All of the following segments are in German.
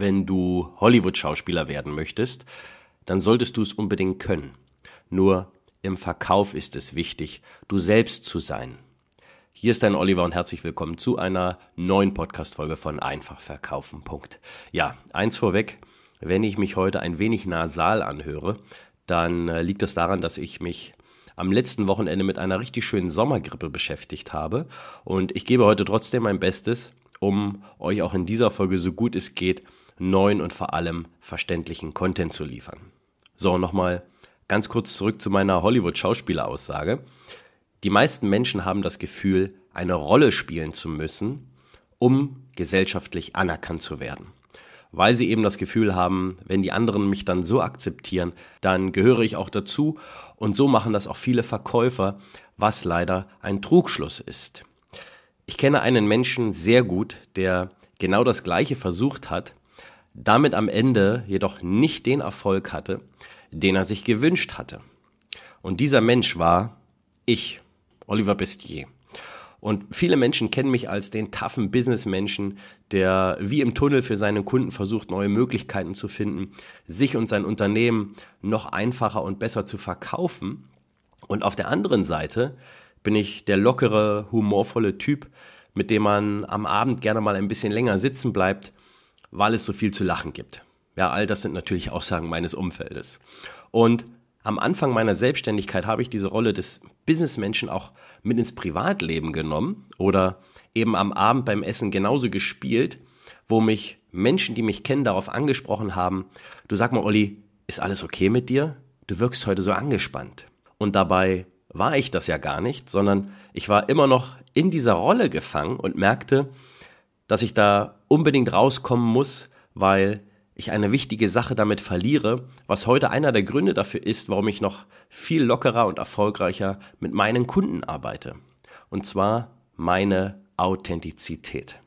wenn du Hollywood-Schauspieler werden möchtest, dann solltest du es unbedingt können. Nur im Verkauf ist es wichtig, du selbst zu sein. Hier ist dein Oliver und herzlich willkommen zu einer neuen Podcast-Folge von Einfach verkaufen. Punkt. Ja, eins vorweg. Wenn ich mich heute ein wenig nasal anhöre, dann äh, liegt das daran, dass ich mich am letzten Wochenende mit einer richtig schönen Sommergrippe beschäftigt habe. Und ich gebe heute trotzdem mein Bestes, um euch auch in dieser Folge so gut es geht neuen und vor allem verständlichen Content zu liefern. So, nochmal ganz kurz zurück zu meiner Hollywood-Schauspieler-Aussage. Die meisten Menschen haben das Gefühl, eine Rolle spielen zu müssen, um gesellschaftlich anerkannt zu werden. Weil sie eben das Gefühl haben, wenn die anderen mich dann so akzeptieren, dann gehöre ich auch dazu. Und so machen das auch viele Verkäufer, was leider ein Trugschluss ist. Ich kenne einen Menschen sehr gut, der genau das Gleiche versucht hat, damit am Ende jedoch nicht den Erfolg hatte, den er sich gewünscht hatte. Und dieser Mensch war ich, Oliver Bestier. Und viele Menschen kennen mich als den taffen Businessmenschen, der wie im Tunnel für seine Kunden versucht, neue Möglichkeiten zu finden, sich und sein Unternehmen noch einfacher und besser zu verkaufen. Und auf der anderen Seite bin ich der lockere, humorvolle Typ, mit dem man am Abend gerne mal ein bisschen länger sitzen bleibt weil es so viel zu lachen gibt. Ja, all das sind natürlich Aussagen meines Umfeldes. Und am Anfang meiner Selbstständigkeit habe ich diese Rolle des Businessmenschen auch mit ins Privatleben genommen oder eben am Abend beim Essen genauso gespielt, wo mich Menschen, die mich kennen, darauf angesprochen haben, du sag mal, Olli, ist alles okay mit dir? Du wirkst heute so angespannt. Und dabei war ich das ja gar nicht, sondern ich war immer noch in dieser Rolle gefangen und merkte, dass ich da unbedingt rauskommen muss, weil ich eine wichtige Sache damit verliere, was heute einer der Gründe dafür ist, warum ich noch viel lockerer und erfolgreicher mit meinen Kunden arbeite. Und zwar meine Authentizität.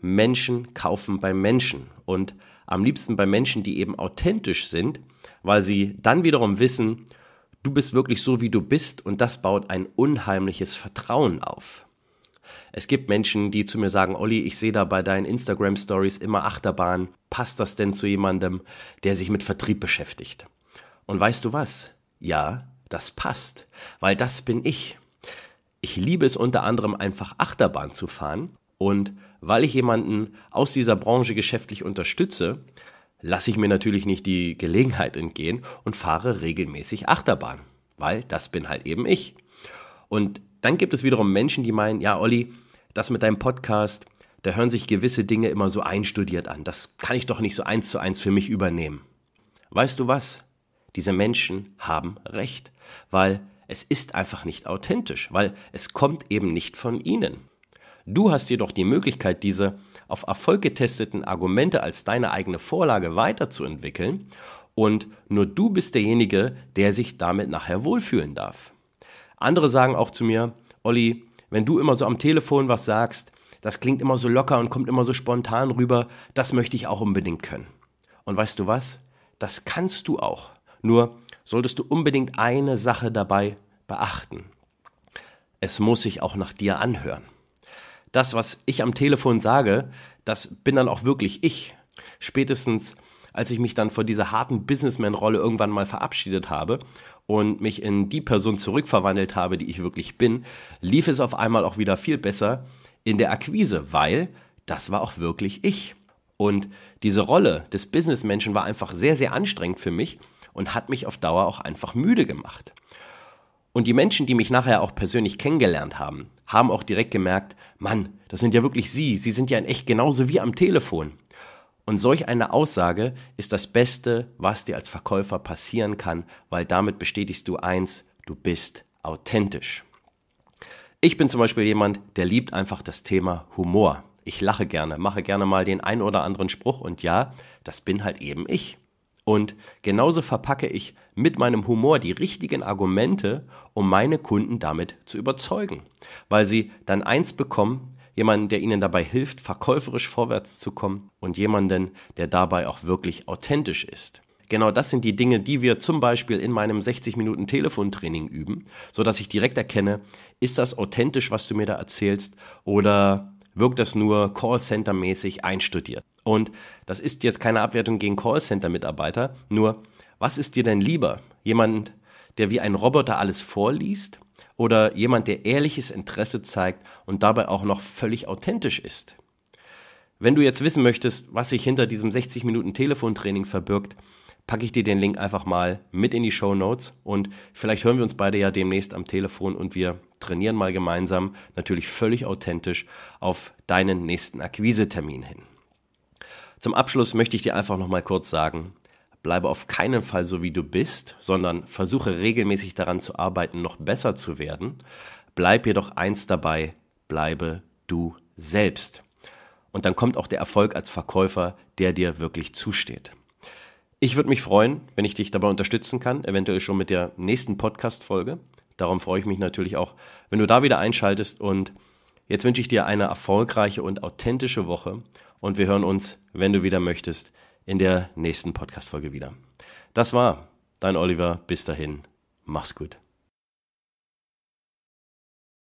Menschen kaufen bei Menschen und am liebsten bei Menschen, die eben authentisch sind, weil sie dann wiederum wissen, du bist wirklich so, wie du bist und das baut ein unheimliches Vertrauen auf. Es gibt Menschen, die zu mir sagen, Olli, ich sehe da bei deinen Instagram-Stories immer Achterbahn. Passt das denn zu jemandem, der sich mit Vertrieb beschäftigt? Und weißt du was? Ja, das passt, weil das bin ich. Ich liebe es unter anderem einfach Achterbahn zu fahren und weil ich jemanden aus dieser Branche geschäftlich unterstütze, lasse ich mir natürlich nicht die Gelegenheit entgehen und fahre regelmäßig Achterbahn, weil das bin halt eben ich. Und dann gibt es wiederum Menschen, die meinen, ja, Olli, das mit deinem Podcast, da hören sich gewisse Dinge immer so einstudiert an. Das kann ich doch nicht so eins zu eins für mich übernehmen. Weißt du was? Diese Menschen haben recht, weil es ist einfach nicht authentisch, weil es kommt eben nicht von ihnen. Du hast jedoch die Möglichkeit, diese auf Erfolg getesteten Argumente als deine eigene Vorlage weiterzuentwickeln und nur du bist derjenige, der sich damit nachher wohlfühlen darf. Andere sagen auch zu mir, Olli, wenn du immer so am Telefon was sagst, das klingt immer so locker und kommt immer so spontan rüber, das möchte ich auch unbedingt können. Und weißt du was? Das kannst du auch. Nur solltest du unbedingt eine Sache dabei beachten. Es muss sich auch nach dir anhören. Das, was ich am Telefon sage, das bin dann auch wirklich ich. Spätestens als ich mich dann von dieser harten Businessman-Rolle irgendwann mal verabschiedet habe und mich in die Person zurückverwandelt habe, die ich wirklich bin, lief es auf einmal auch wieder viel besser in der Akquise, weil das war auch wirklich ich. Und diese Rolle des Businessmenschen war einfach sehr, sehr anstrengend für mich und hat mich auf Dauer auch einfach müde gemacht. Und die Menschen, die mich nachher auch persönlich kennengelernt haben, haben auch direkt gemerkt, Mann, das sind ja wirklich Sie, Sie sind ja in echt genauso wie am Telefon. Und solch eine Aussage ist das Beste, was dir als Verkäufer passieren kann, weil damit bestätigst du eins, du bist authentisch. Ich bin zum Beispiel jemand, der liebt einfach das Thema Humor. Ich lache gerne, mache gerne mal den ein oder anderen Spruch und ja, das bin halt eben ich. Und genauso verpacke ich mit meinem Humor die richtigen Argumente, um meine Kunden damit zu überzeugen, weil sie dann eins bekommen, jemanden, der ihnen dabei hilft, verkäuferisch vorwärts zu kommen und jemanden, der dabei auch wirklich authentisch ist. Genau das sind die Dinge, die wir zum Beispiel in meinem 60 Minuten Telefontraining üben, sodass ich direkt erkenne, ist das authentisch, was du mir da erzählst oder wirkt das nur Callcenter-mäßig einstudiert. Und das ist jetzt keine Abwertung gegen Callcenter-Mitarbeiter, nur was ist dir denn lieber? Jemand, der wie ein Roboter alles vorliest, oder jemand, der ehrliches Interesse zeigt und dabei auch noch völlig authentisch ist? Wenn du jetzt wissen möchtest, was sich hinter diesem 60 Minuten Telefontraining verbirgt, packe ich dir den Link einfach mal mit in die Show Notes und vielleicht hören wir uns beide ja demnächst am Telefon und wir trainieren mal gemeinsam, natürlich völlig authentisch, auf deinen nächsten Akquisetermin hin. Zum Abschluss möchte ich dir einfach nochmal kurz sagen, Bleibe auf keinen Fall so, wie du bist, sondern versuche regelmäßig daran zu arbeiten, noch besser zu werden. Bleib jedoch eins dabei, bleibe du selbst. Und dann kommt auch der Erfolg als Verkäufer, der dir wirklich zusteht. Ich würde mich freuen, wenn ich dich dabei unterstützen kann, eventuell schon mit der nächsten Podcast-Folge. Darum freue ich mich natürlich auch, wenn du da wieder einschaltest. Und jetzt wünsche ich dir eine erfolgreiche und authentische Woche. Und wir hören uns, wenn du wieder möchtest, in der nächsten Podcast-Folge wieder. Das war dein Oliver. Bis dahin, mach's gut.